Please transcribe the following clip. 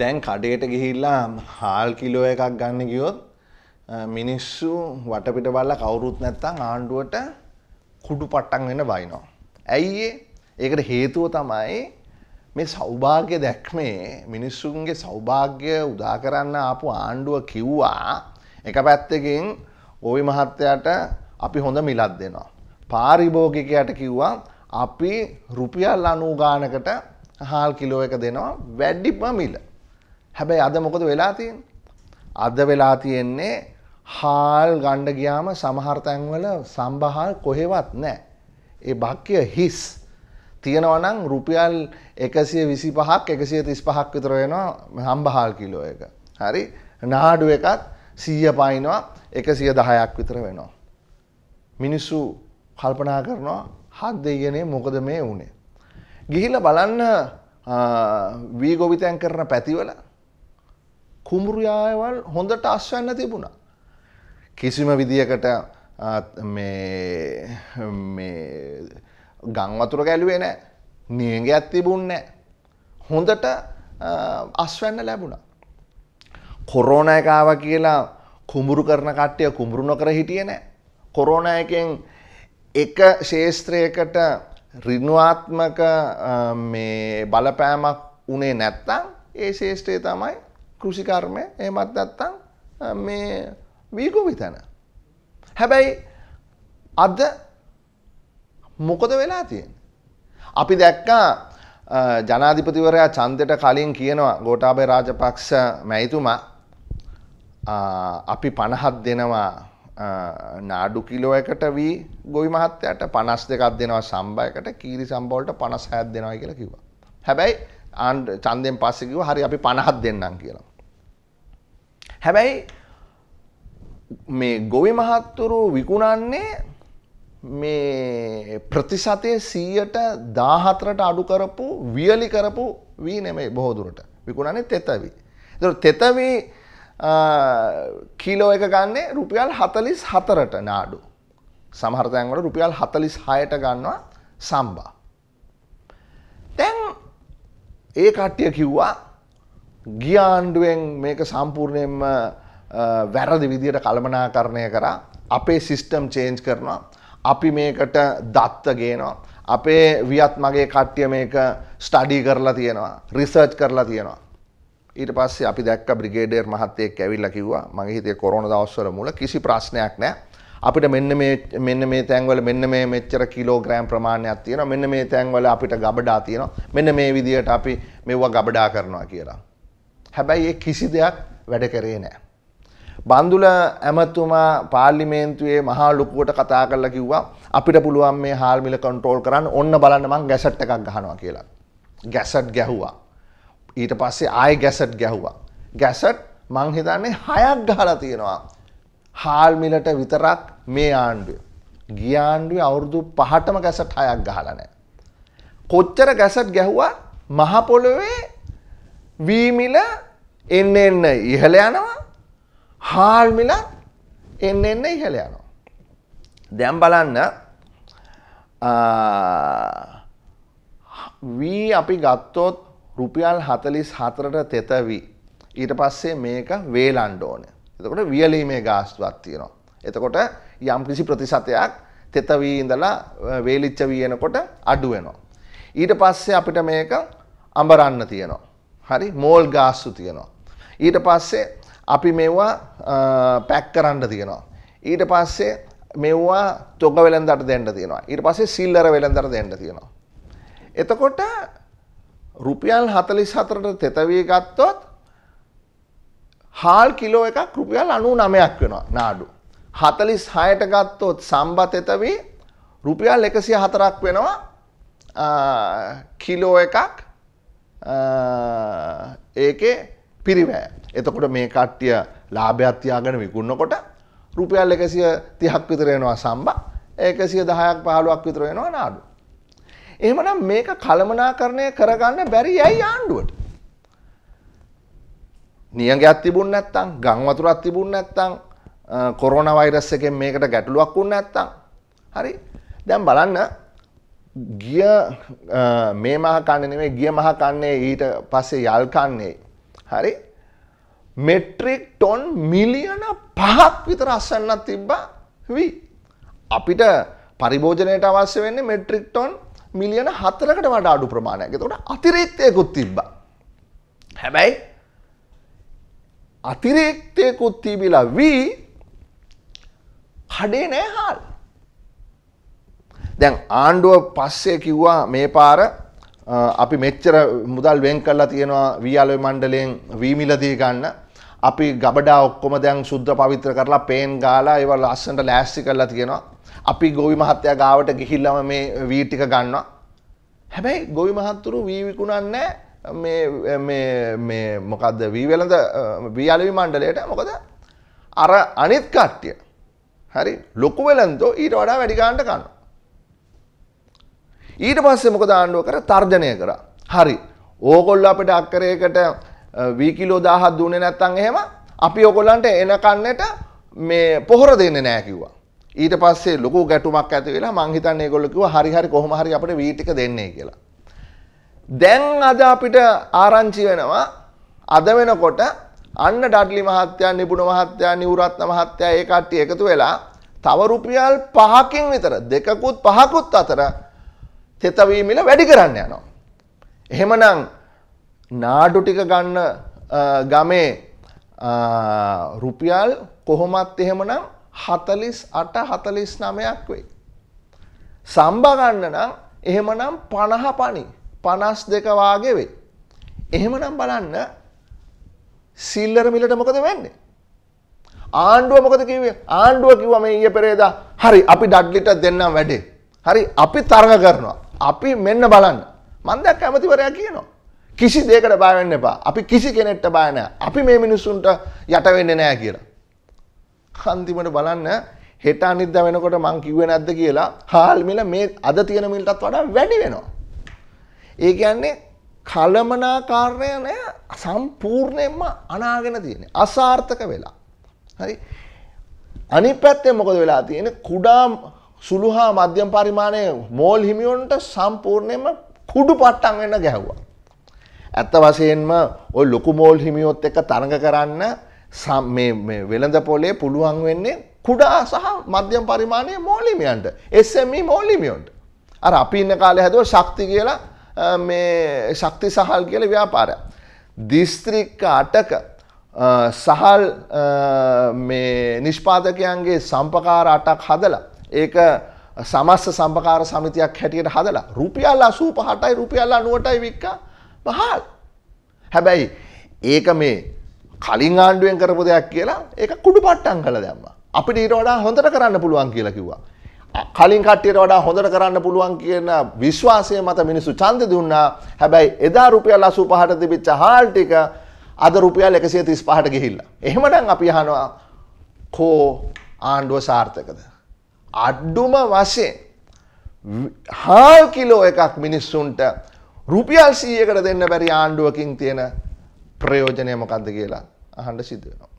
දැන් කඩේට ගිහිල්ලා හාල් කිලෝ එකක් ගන්න ගියොත් මිනිස්සු වටපිට බලලා කවුරුත් නැත්තම් ආණ්ඩුවට කුඩු පට්ටම් වෙන්න බයිනවා. ඇයි ඒකට හේතුව තමයි මේ සෞභාග්‍ය දැක්මේ මිනිස්සුන්ගේ සෞභාග්‍ය උදා කරන්න ආපු ආණ්ඩුව කිව්වා එක පැත්තකින් ඕවි මහත්තයාට අපි හොඳ මිලක් දෙනවා. පාරිභෝගිකයට කිව්වා අපි රුපියල් අනූගානකට හාල් කිලෝ එක දෙනවා වැඩිම මිල. හැබැයි අද මොකද වෙලා තියෙන්නේ? අද වෙලා තියෙන්නේ හාල් ගණ්ඩ ගියාම සමහර තැන්වල සම්භාහල් කොහෙවත් නැහැ. ඒ භක්්‍ය හිස්. තියෙනවා නම් රුපියල් 125ක් 135ක් විතර වෙනවා සම්භාහල් කිලෝ එක. හරි? නාඩු එකත් 100 පයින්නවා 110ක් විතර වෙනවා. මිනිස්සු කල්පනා කරනවා හත් දෙයනේ මොකද මේ වුනේ. ගිහිල්ලා බලන්න වීගොවිතැන් කරන පැතිවල කුඹුරුයායවල් හොඳට අස්වන්න තිබුණා. කිසිම විදිකට ගංවතුර ගැලුවේ නෑ නියගේ ඇත්තිබුන්න නෑ. හොඳට අස්වැන්න ලැබුණා. කොරෝණ එකාව කියලා කුඹුරු කරන කට්ටය කුඹුරු නොකර හිටිය නෑ. කොරෝණ එකෙන් එක ශේෂත්‍රයකට රිනුවාත්මක බලපෑමක් උනේ නැත්තං ඒ ශේෂ්ඨය තමයි කෘෂිකර්මය ඒමත් දත්තං මේ වීගුවිතැන. හැබැයි අද මොකද වෙලා තියෙන්. අපි දැක්කා ජනාධිපතිවරයා චන්දට කලින් කියනවා ගෝටාබේ රාජපක්ෂ මැයිතුමා අපි පණහත් දෙනවා නාඩු කිලෝයකට වී ගොවි මහත්තයට පනස් දෙකක් දෙනවා සම්බයකට කීරි සම්බෝලට පනස් හැත් දෙනවා කියලා කිව්වා. හැබැයි ආණ්ඩ චන්දයෙන් පස්සේ කිව්වා හරි අපි 50ක් දෙන්නම් කියලා. හැබැයි මේ ගොවි මහත්තුරු විකුණන්නේ මේ ප්‍රතිශතය 100ට 14ට අඩු කරපු වියලි කරපු වී නෙමෙයි බොහෝ දුරට. විකුණන්නේ තෙතවි. ඒතකොට තෙතවි කිලෝ එක ගන්නේ රුපියල් 44ට නාඩු. සමහර තැන්වල රුපියල් 46ට ගන්නවා සම්බා. ඒ කට්ටිය කිව්වා ගියාණ්ඩුවෙන් මේක සම්පූර්ණයෙන්ම වැරදි විදියට කළමනා කරණය කරා අපේ සිිස්ටම් චේන්ජ් කරනවා අපි මේකට දත්ත ගේනවා අපේ වියත් මගේ කට්ටිය මේක ස්ටඩී කරලා තියෙනවා රිසර්ච් කරලා තියෙනවා ඊට පස්සේ අපි දැක්ක බ්‍රිගේඩර් මහත්තයෙක් ඇවිල්ලා කිව්වා මගේ හිතේ කොරෝන දවස්වල මුල කිසි ප්‍රශ්නයක් නෑ අපිට මෙන්න මේ මෙන්න මේ තැන්වල මෙන්න මේ මෙච්චර කිලෝග්‍රෑම් ප්‍රමාණයක් තියෙනවා මෙන්න මේ තැන්වල අපිට ගබඩා තියෙනවා මෙන්න මේ විදිහට අපි මෙවුවා ගබඩා කරනවා කියලා. හැබැයි ඒ කිසි දෙයක් වැඩ කරේ නෑ. බන්දුල ඇමතුමා පාර්ලිමේන්තුවේ මහා ලොකුවට කතා කරලා කිව්වා අපිට පුළුවන් මේ හාල් මිල කන්ට්‍රෝල් කරන්න ඔන්න බලන්න මං ගැසට් එකක් ගහනවා කියලා. ගැසට් ගැහුවා. ඊට පස්සේ ආයෙ ගැසට් ගැහුවා. ගැසට් මං හිතන්නේ හයක් ගහලා තියෙනවා. හාල්මිලට විතරක් මේ ආණ්ඩුව. ගියාණ්ඩුවේ අවුරුදු පහටම ගැසට් හයක් ගහලා නෑ. කොච්චර ගැසට් ගැහුවා මහපොළොවේ වීමිල එන්න එන්න ඉහළ යනවා හාල්මිල එන්න එන්න ඉහළ යනවා. දැම් බලන්න වී අපි ගත්තොත් රුපියල් හතලිස් හතරට තෙතවී. ඊට පස්සේ මේක වේලන්ඩ ඕනේ. එතකොට වියලීමේ ගාස්තුවක් තියෙනවා. එතකොට යම් කිසි ප්‍රතිශතයක් තෙත වී ඉඳලා වේලිච්ච වීනකොට අඩු වෙනවා. ඊට පස්සේ අපිට මේක අඹරන්න තියෙනවා. හරි මෝල් ගාස්තු තියෙනවා. ඊට පස්සේ අපි මෙව්වා පැක් කරන්න තියෙනවා. ඊට පස්සේ මෙව්වා තොග වෙළඳට දෙන්න තියෙනවා. ඊට පස්සේ සිල්ලර වෙළඳට දෙන්න තියෙනවා. එතකොට රුපියල් 44ට තෙත වී ගත්තොත් හාල් කිලෝ එකක් රුපියල් අනු නමයක් වෙනවා නාඩු. හතලිස් හයට ගත්තොත් සම්බත් එතවී රුපියල් එකසිය හතරක් වෙනවා කිලෝ එකක් ඒකේ පිරිවෑ. එතකොට මේ කට්ටිය ලාභයක්ත්තියාගෙන විකුන්නකොට රුපියල් එකසිය තිහක් විතරයෙනවා සම්බ ඒකසිය දහයක් පහළුවක් විතරයෙනවා නාඩු. එහමනම් මේක කළමනාකරණය කරගන්න බැරි යයි ආණ්ඩුවට. නියගයක් තිබුණ නැත්තං ගං වතුරක් තිබුණ නැත්තං කොරෝණ වෛරස් එකෙන් මේකට ගැටලුවක් වුණ නැත්තං හරි දැන් බලන්න ගිය මේ මහකන්න නෙමේ ගිය මහකන්නේ ඊට පස්සේ යල්කන්නේ හරි මෙට්‍රික් ටොන් මිලියන පහක් විතර අස්සන්නත් තිබ්බා වී අපිට පරිභෝජනයට අවශ්‍ය වෙන්න මෙට්‍රික් ටොන් මිලියන හතරකට වඩා අඩු ප්‍රමාණයක් එතකොට අතිරික්තයකුත් තිබ්බා හැබැයි අතිරේක්තයකුත් තිබිලා වී කඩේ නෑ හාල්. දැන් ආණ්ඩුව පස්සේ කිව්වා මේ පාර අපි මෙච්චර මුදල් වෙන් කරලා තියෙනවා වියලොයි මණ්ඩලයෙන් වීමිලදී ගන්න අපි ගබඩා ඔක්කොම දැන් සුද්‍ර පවිත්‍ර කරලා පේන් ගාලා ඒවල් අස්සන්ට ලෑස්ති කරලා තියෙනවා අපි ගොවි මහත්තයා ගාවට ගිහිල්ලම මේ වී ටික ගන්නවා හැබැයි ගොවි මහත්තුරු වී විකුණන්නේ නැහැ මොකක්ද වී වෙළඳ වියලවි මණ්ඩලයට මොකද අර අනිත් කට්ටිය හරි ලොකු වෙලන්තෝ ඊට වඩා වැඩිගාන්ට කන්න. ඊට පස්සේ මොකද ආණ්ඩුව කර තර්ජනය කර හරි ඕකොල්ල අපට අක්කරයකට වීකිලෝ දාහත් දුන්නේ නැත්තන් එහෙම අපි ඔකොල්ලන්ට එන කන්නට මේ පොහොර දෙන්න නෑකිවවා ඊට පස්සේ ලොකු ගැටුමක් ඇති වෙලා මංහිතන්නේ ගොල්ලකිව හරිහරි කොහොමහරි අපට වීටික දෙන්නේ කියලා දැන් අද අපිට ආරංචි වෙනවා අද වෙනකොට අන්න ඩඩ්ලි මහත්තයා නිපුණ මහත්තයා නිවරත්න මහත්තයා ඒ කට්ටිය එකතු වෙලා තව රුපියල් 5කින් විතර දෙකකුත් පහකුත් අතර තෙතවීමිල වැඩි කරන්න යනවා. එහෙමනම් නාඩු ටික ගන්න ගමේ රුපියල් කොහොමත් එහෙමනම් 48 49ක් වෙයි. සම්බ ගන්න නම් එහෙමනම් 50 පණි. 52 වාගේ වෙයි. එහෙමනම් බලන්න සිල්ලර මිලට මොකද වෙන්නේ? ආණ්ඩුව මොකද කිව්වේ? ආණ්ඩුව කිව්වා මේ ඊයේ පෙරේදා හරි අපි ඩඩ්ලිට දෙන්නම් වැඩේ. හරි අපි තරඟ කරනවා. අපි මෙන්න බලන්න. මම දැක්ක ඇමතිවරයා කියනවා. කිසි දෙයකට බය වෙන්න එපා. අපි කිසි කෙනෙක්ට බය නැහැ. අපි මේ මිනිස්සුන්ට යට වෙන්නේ නැහැ කියලා. අන්තිමට බලන්න හෙට අනිද්දා වෙනකොට මං කිව්වේ නැද්ද කියලා හාල් මිල මේ අද තියෙන මිලටත් වඩා වැඩි වෙනවා. ඒ කියන්නේ කළමනාකාරණය නෑ සම්පූර්ණයෙන්ම අනාගෙන තියෙන අසාර්ථක වෙලා හරි අනි පැත්තේ මොකද වෙලා තියෙන කුඩා සුළු හා මධ්‍යම් පරිමාණය මෝල් හිමියොන්ට සම්පූර්ණයම කුඩු පට්ටන් වෙන්න ගැහ්වා. ඇත්ත වශයෙන්ම ඔය ලොකු මෝල් හිමියොත් එක තරඟ කරන්න වෙළඳ පොලේ පුළුවන් වෙන්නේ කුඩා සහ මධ්‍යම් පරිමාණය මෝලිමියන්ට එස්ම e මෝලිමියොන්ට අර අපි ඉන්න කාලය හැදුව ශක්ති කියලා මේ ශක්ති සහල් කියල ව්‍යාපාරය. දිස්ත්‍රික්ක අටක සහල් නිෂ්පාදකයන්ගේ සම්පකාර අටක් හදලා ඒක සමස්ස සම්පකාර සමිතියක් හැටියට හදලා රුපියල්ලා සූප හටයි රුපියල්ලා නුවටයි වික්ක මහල්. හැබැයි ඒක මේ කලින් ආණ්ඩුවෙන් කරපු දෙයක් කියලා ඒ කුඩු පට්ටන් කළ දැම්ම. අපිට ඊට වඩා හොඳට කරන්න පුළුවන් කියලා කිව්වා. කලින් කට්ටියට වඩා හොඳට කරන්න පුළුවන් කියන විශ්වාසය මත මිනිස්සු ඡන්ද දුන්නා. හැබැයි එදා රුපියල් 85ට තිබිච්ච හාල් ටික අද රුපියල් 135ට ගිහිල්ලා. එහෙමනම් අපි අහනවා කෝ ආණ්ඩුව සාර්ථකද? අඩුම වශයෙන් හාල් කිලෝ එකක් මිනිස්සුන්ට රුපියල් 100කට දෙන්න බැරි ආණ්ඩුවකින් තියෙන ප්‍රයෝජනය මොකක්ද කියලා අහන්න සිද්ධ වෙනවා.